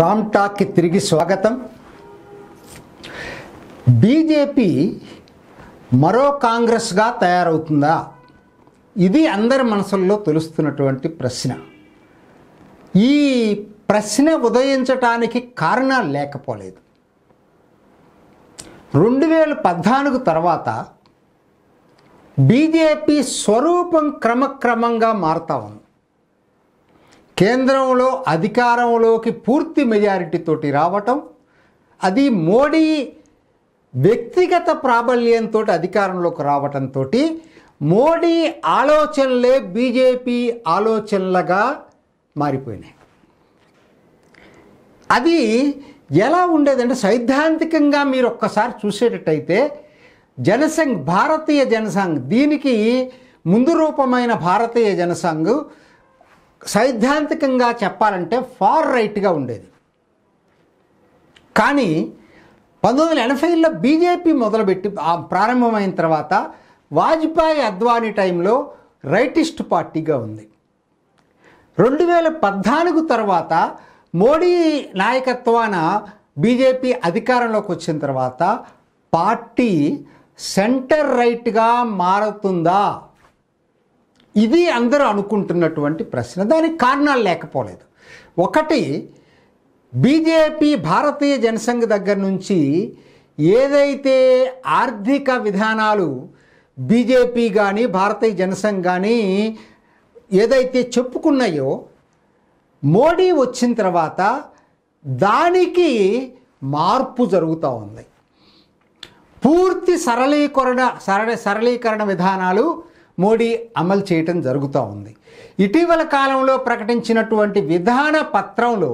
రామ్ టాక్కి తిరిగి స్వాగతం బీజేపీ మరో కాంగ్రెస్గా తయారవుతుందా ఇది అందరి మనసుల్లో తెలుస్తున్నటువంటి ప్రశ్న ఈ ప్రశ్న ఉదయించటానికి కారణాలు లేకపోలేదు రెండు వేల పద్నాలుగు తర్వాత బీజేపీ స్వరూపం క్రమక్రమంగా మారుతూ ఉంది కేంద్రంలో అధికారంలోకి పూర్తి మెజారిటీతో రావటం అది మోడీ వ్యక్తిగత ప్రాబల్యంతో అధికారంలోకి రావటంతో మోడీ ఆలోచనలే బీజేపీ ఆలోచనలుగా మారిపోయినాయి అది ఎలా ఉండేదంటే సైద్ధాంతికంగా మీరు ఒక్కసారి చూసేటట్టయితే జనసంఘ్ భారతీయ జనసంఘ్ దీనికి ముందు రూపమైన భారతీయ జనసంఘ్ సైద్ధాంతికంగా చెప్పాలంటే ఫార్ రైట్గా ఉండేది కానీ పంతొమ్మిది వందల ఎనభైలో బీజేపీ మొదలుపెట్టి ప్రారంభమైన తర్వాత వాజ్పేయి అద్వానీ టైంలో రైటిస్ట్ పార్టీగా ఉంది రెండు వేల పద్నాలుగు తర్వాత మోడీ నాయకత్వాన బీజేపీ అధికారంలోకి వచ్చిన తర్వాత పార్టీ సెంటర్ రైట్గా మారుతుందా ఇది అందరూ అనుకుంటున్నటువంటి ప్రశ్న దానికి కారణాలు లేకపోలేదు ఒకటి బీజేపీ భారతీయ జనసంఘ్ దగ్గర నుంచి ఏదైతే ఆర్థిక విధానాలు బీజేపీ కానీ భారతీయ జనసంఘ్ కానీ ఏదైతే చెప్పుకున్నాయో మోడీ వచ్చిన తర్వాత దానికి మార్పు జరుగుతూ ఉంది పూర్తి సరళీకరణ సరళ సరళీకరణ విధానాలు మోడీ అమలు చేయటం జరుగుతూ ఉంది ఇటీవల కాలంలో ప్రకటించినటువంటి విధాన పత్రంలో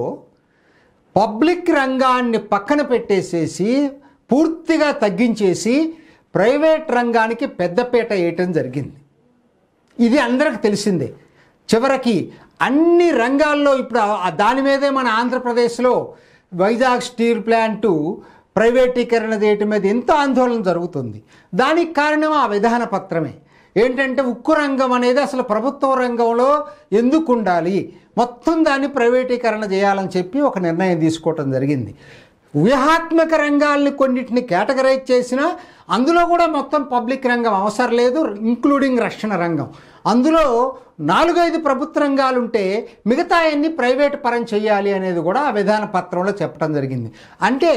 పబ్లిక్ రంగాన్ని పక్కన పెట్టేసేసి పూర్తిగా తగ్గించేసి ప్రైవేట్ రంగానికి పెద్దపీట వేయటం జరిగింది ఇది అందరికి తెలిసిందే చివరికి అన్ని రంగాల్లో ఇప్పుడు దాని మీదే మన ఆంధ్రప్రదేశ్లో వైజాగ్ స్టీల్ ప్లాంటు ప్రైవేటీకరణ చేయటం మీద ఎంతో ఆందోళన జరుగుతుంది దానికి కారణం ఆ విధాన పత్రమే ఏంటంటే ఉక్కు రంగం అనేది అసలు ప్రభుత్వ రంగంలో ఎందుకు ఉండాలి మొత్తం దాన్ని ప్రైవేటీకరణ చేయాలని చెప్పి ఒక నిర్ణయం తీసుకోవటం జరిగింది వ్యూహాత్మక రంగాల్ని కొన్నిటిని కేటగరైజ్ చేసినా అందులో కూడా మొత్తం పబ్లిక్ రంగం అవసరం లేదు ఇంక్లూడింగ్ రక్షణ రంగం అందులో నాలుగైదు ప్రభుత్వ రంగాలు ఉంటే మిగతా అన్ని ప్రైవేట్ పరం చేయాలి అనేది కూడా ఆ విధాన పత్రంలో చెప్పడం జరిగింది అంటే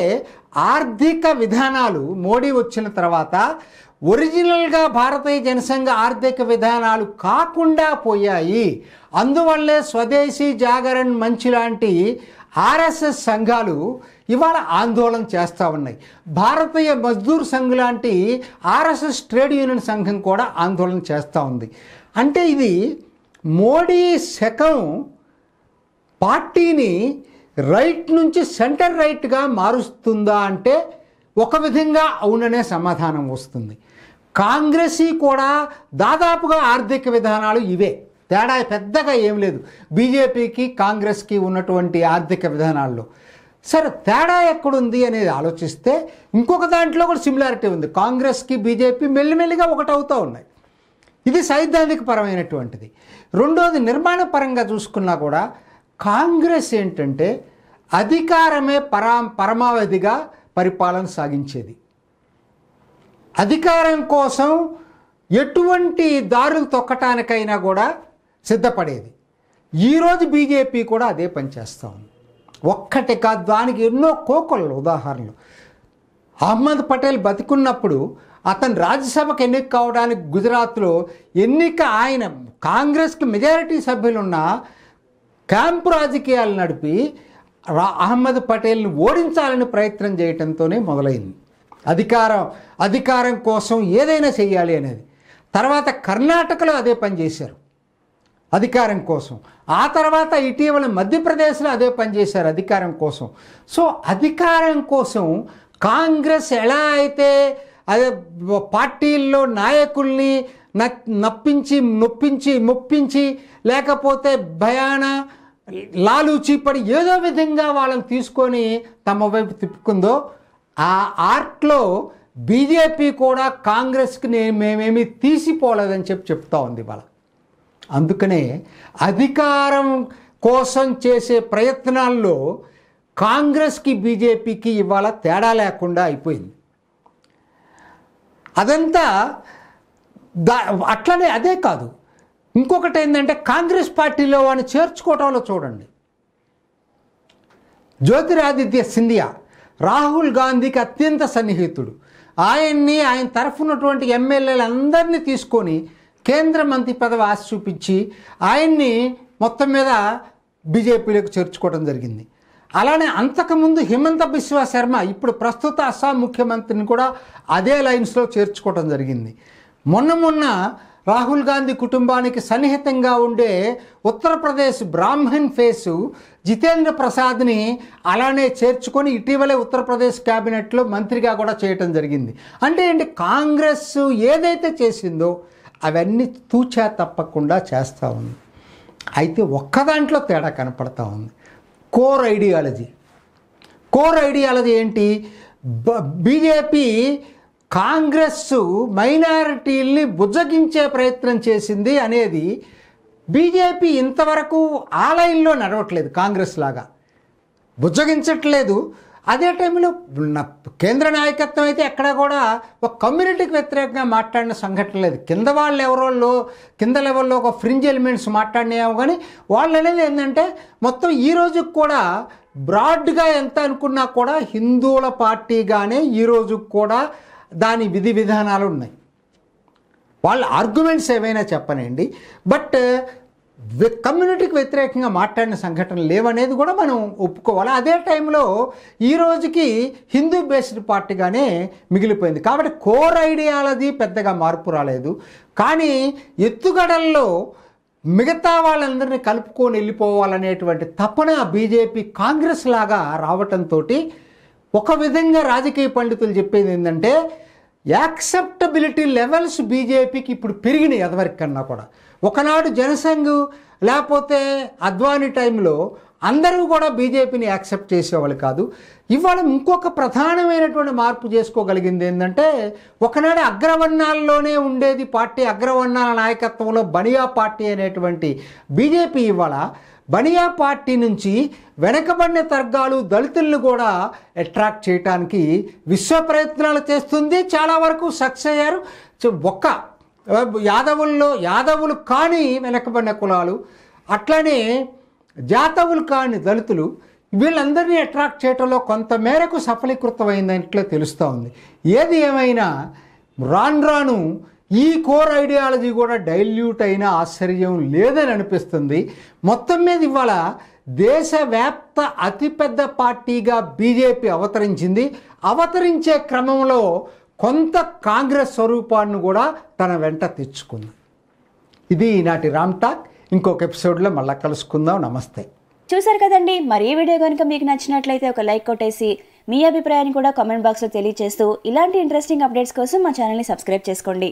ఆర్థిక విధానాలు మోడీ వచ్చిన తర్వాత ఒరిజినల్గా భారతీయ జనసంఘ ఆర్థిక విధానాలు కాకుండా పోయాయి అందువల్లే స్వదేశీ జాగరణ్ మంచి లాంటి ఆర్ఎస్ఎస్ సంఘాలు ఇవాళ ఆందోళన చేస్తూ ఉన్నాయి భారతీయ మజ్దూర్ సంఘ్ లాంటి ఆర్ఎస్ఎస్ ట్రేడ్ యూనియన్ సంఘం కూడా ఆందోళన చేస్తూ ఉంది అంటే ఇది మోడీ శకం పార్టీని రైట్ నుంచి సెంటర్ రైట్గా మారుస్తుందా అంటే ఒక విధంగా అవుననే సమాధానం వస్తుంది కాంగ్రెసీ కూడా దాదాపుగా ఆర్థిక విధానాలు ఇవే తేడా పెద్దగా ఏం లేదు బీజేపీకి కాంగ్రెస్కి ఉన్నటువంటి ఆర్థిక విధానాల్లో సరే తేడా ఎక్కడుంది అనేది ఆలోచిస్తే ఇంకొక దాంట్లో కూడా సిమిలారిటీ ఉంది కాంగ్రెస్కి బీజేపీ మెల్లిమెల్లిగా ఒకటవుతూ ఉన్నాయి ఇది సైద్ధాంతిక పరమైనటువంటిది రెండోది నిర్మాణ పరంగా చూసుకున్నా కూడా కాంగ్రెస్ ఏంటంటే అధికారమే పరా పరమావధిగా పరిపాలన సాగించేది అధికారం కోసం ఎటువంటి దారులు తొక్కటానికైనా కూడా సిద్ధపడేది ఈరోజు బీజేపీ కూడా అదే పనిచేస్తూ ఉంది ఒక్కటి కాదు దానికి ఎన్నో కోకొల్లు ఉదాహరణలు అహ్మద్ పటేల్ బతికున్నప్పుడు అతను రాజ్యసభకు ఎన్నిక కావడానికి గుజరాత్లో ఎన్నిక ఆయన కాంగ్రెస్కి మెజారిటీ సభ్యులున్న క్యాంపు రాజకీయాలు నడిపి అహ్మద్ పటేల్ని ఓడించాలని ప్రయత్నం చేయడంతోనే మొదలైంది అధికారం అధికారం కోసం ఏదైనా చేయాలి అనేది తర్వాత కర్ణాటకలో అదే పని చేశారు అధికారం కోసం ఆ తర్వాత ఇటీవల మధ్యప్రదేశ్లో అదే పనిచేశారు అధికారం కోసం సో అధికారం కోసం కాంగ్రెస్ ఎలా అయితే అదే పార్టీల్లో నాయకుల్ని నప్పించి నొప్పించి ముప్పించి లేకపోతే భయాన చీపడి ఏదో విధంగా వాళ్ళని తీసుకొని తమ వైపు తిప్పుకుందో ఆ ఆర్ట్లో బీజేపీ కూడా కాంగ్రెస్కి మేమేమీ తీసిపోలేదని చెప్పి చెప్తా ఉంది వాళ్ళ అందుకనే అధికారం కోసం చేసే ప్రయత్నాల్లో కాంగ్రెస్కి బీజేపీకి ఇవాళ తేడా లేకుండా అయిపోయింది అదంతా దా అట్లనే అదే కాదు ఇంకొకటి ఏంటంటే కాంగ్రెస్ పార్టీలో వాడిని చేర్చుకోవటంలో చూడండి జ్యోతిరాదిత్య సింధియా రాహుల్ గాంధీకి అత్యంత సన్నిహితుడు ఆయన్ని ఆయన తరఫునటువంటి ఎమ్మెల్యేలందరినీ తీసుకొని కేంద్ర మంత్రి పదవి ఆశ చూపించి ఆయన్ని మొత్తం మీద బీజేపీలోకి చేర్చుకోవడం జరిగింది అలానే అంతకుముందు హిమంత బిశ్వ శర్మ ఇప్పుడు ప్రస్తుత అస్సాం ముఖ్యమంత్రిని కూడా అదే లైన్స్లో చేర్చుకోవడం జరిగింది మొన్న మొన్న రాహుల్ గాంధీ కుటుంబానికి సన్నిహితంగా ఉండే ఉత్తరప్రదేశ్ బ్రాహ్మణ్ ఫేసు జితేంద్ర ప్రసాద్ని అలానే చేర్చుకొని ఇటీవలే ఉత్తరప్రదేశ్ క్యాబినెట్లో మంత్రిగా కూడా చేయటం జరిగింది అంటే ఏంటి కాంగ్రెస్ ఏదైతే చేసిందో అవన్నీ తూచా తప్పకుండా చేస్తూ ఉంది అయితే ఒక్క దాంట్లో తేడా కనపడతా ఉంది కోర్ ఐడియాలజీ కోర్ ఐడియాలజీ ఏంటి బీజేపీ కాంగ్రెస్ మైనారిటీల్ని బుజ్జగించే ప్రయత్నం చేసింది అనేది బీజేపీ ఇంతవరకు ఆలయంలో నడవట్లేదు కాంగ్రెస్ లాగా బుజ్జగించట్లేదు అదే టైంలో కేంద్ర నాయకత్వం అయితే ఎక్కడ కూడా ఒక కమ్యూనిటీకి వ్యతిరేకంగా మాట్లాడిన సంఘటన లేదు కింద వాళ్ళు ఎవరోళ్ళు కింద లెవెల్లో ఒక ఫ్రింజ్ ఎలిమెంట్స్ మాట్లాడినాయో కానీ వాళ్ళు అనేది ఏంటంటే మొత్తం ఈ రోజుకి కూడా బ్రాడ్గా ఎంత అనుకున్నా కూడా హిందువుల పార్టీగానే ఈరోజు కూడా దాని విధి విధానాలు ఉన్నాయి వాళ్ళ ఆర్గ్యుమెంట్స్ ఏమైనా చెప్పనండి బట్ కమ్యూనిటీకి వ్యతిరేకంగా మాట్లాడిన సంఘటనలు లేవనేది కూడా మనం ఒప్పుకోవాలి అదే టైంలో ఈ రోజుకి హిందూ బేస్డ్ పార్టీగానే మిగిలిపోయింది కాబట్టి కోర్ ఐడియాలది పెద్దగా మార్పు రాలేదు కానీ ఎత్తుగడల్లో మిగతా వాళ్ళందరినీ కలుపుకొని వెళ్ళిపోవాలనేటువంటి తపన బీజేపీ కాంగ్రెస్ లాగా రావటంతో ఒక విధంగా రాజకీయ పండితులు చెప్పేది ఏంటంటే యాక్సెప్టబిలిటీ లెవెల్స్ బీజేపీకి ఇప్పుడు పెరిగినాయి అదివరకు కన్నా కూడా ఒకనాడు జనసంఘ్ లేకపోతే అద్వానీ టైంలో అందరూ కూడా బీజేపీని యాక్సెప్ట్ చేసేవాళ్ళు కాదు ఇవాళ ఇంకొక ప్రధానమైనటువంటి మార్పు చేసుకోగలిగింది ఏంటంటే ఒకనాడు అగ్రవర్ణాల్లోనే ఉండేది పార్టీ అగ్రవర్ణాల నాయకత్వంలో బనియా పార్టీ అనేటువంటి బీజేపీ ఇవాళ బనియా పార్టీ నుంచి వెనకబడిన తర్గాలు దళితులను కూడా అట్రాక్ట్ చేయడానికి విశ్వ ప్రయత్నాలు చేస్తుంది చాలా వరకు సక్సెస్ అయ్యారు ఒక్క యాదవుల్లో యాదవులు కాని వెనకబడిన కులాలు అట్లనే జాతవులు కాని దళితులు వీళ్ళందరినీ అట్రాక్ట్ చేయటంలో కొంతమేరకు సఫలీకృతమైందట్లో తెలుస్తూ ఉంది ఏది ఏమైనా రాన్ రాను ఈ కోర్ ఐడియాలజీ కూడా డైల్యూట్ అయిన ఆశ్చర్యం లేదని అనిపిస్తుంది మొత్తం మీద ఇవాళ దేశవ్యాప్త అతిపెద్ద పార్టీగా బీజేపీ అవతరించింది అవతరించే క్రమంలో కొంత కాంగ్రెస్ స్వరూపాన్ని కూడా తన వెంట తెచ్చుకుంది ఇది ఈనాటి రామ్ టాక్ ఇంకొక ఎపిసోడ్లో మళ్ళీ కలుసుకుందాం నమస్తే చూసారు కదండి మరి ఈ వీడియో కనుక మీకు నచ్చినట్లయితే ఒక లైక్ కొట్టేసి మీ అభిప్రాయాన్ని కూడా కామెంట్ బాక్స్లో తెలియజేస్తూ ఇలాంటి ఇంట్రెస్టింగ్ అప్డేట్స్ కోసం మా ఛానల్ని సబ్స్క్రైబ్ చేసుకోండి